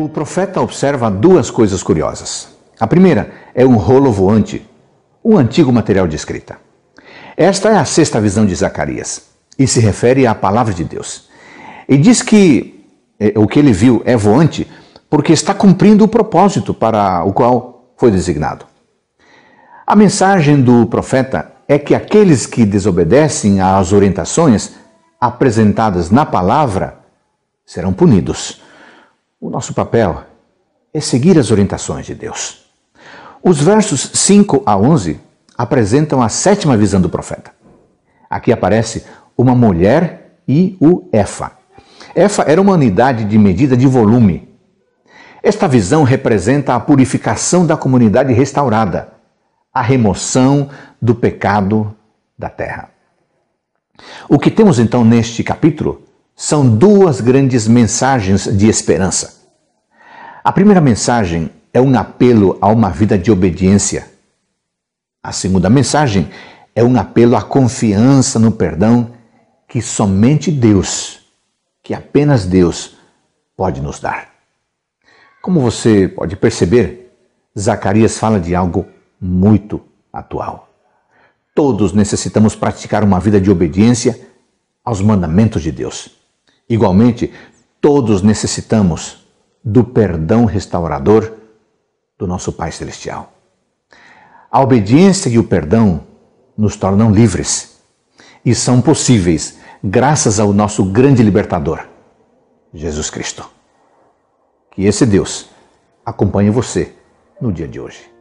o profeta observa duas coisas curiosas. A primeira é um rolo voante, um antigo material de escrita. Esta é a sexta visão de Zacarias e se refere à palavra de Deus. E diz que eh, o que ele viu é voante porque está cumprindo o propósito para o qual foi designado. A mensagem do profeta é que aqueles que desobedecem às orientações apresentadas na palavra serão punidos o nosso papel é seguir as orientações de Deus. Os versos 5 a 11 apresentam a sétima visão do profeta. Aqui aparece uma mulher e o Efa. Efa era uma unidade de medida de volume. Esta visão representa a purificação da comunidade restaurada, a remoção do pecado da terra. O que temos então neste capítulo são duas grandes mensagens de esperança. A primeira mensagem é um apelo a uma vida de obediência. A segunda mensagem é um apelo à confiança no perdão que somente Deus, que apenas Deus, pode nos dar. Como você pode perceber, Zacarias fala de algo muito atual. Todos necessitamos praticar uma vida de obediência aos mandamentos de Deus. Igualmente, todos necessitamos do perdão restaurador do nosso Pai Celestial. A obediência e o perdão nos tornam livres e são possíveis graças ao nosso grande libertador, Jesus Cristo. Que esse Deus acompanhe você no dia de hoje.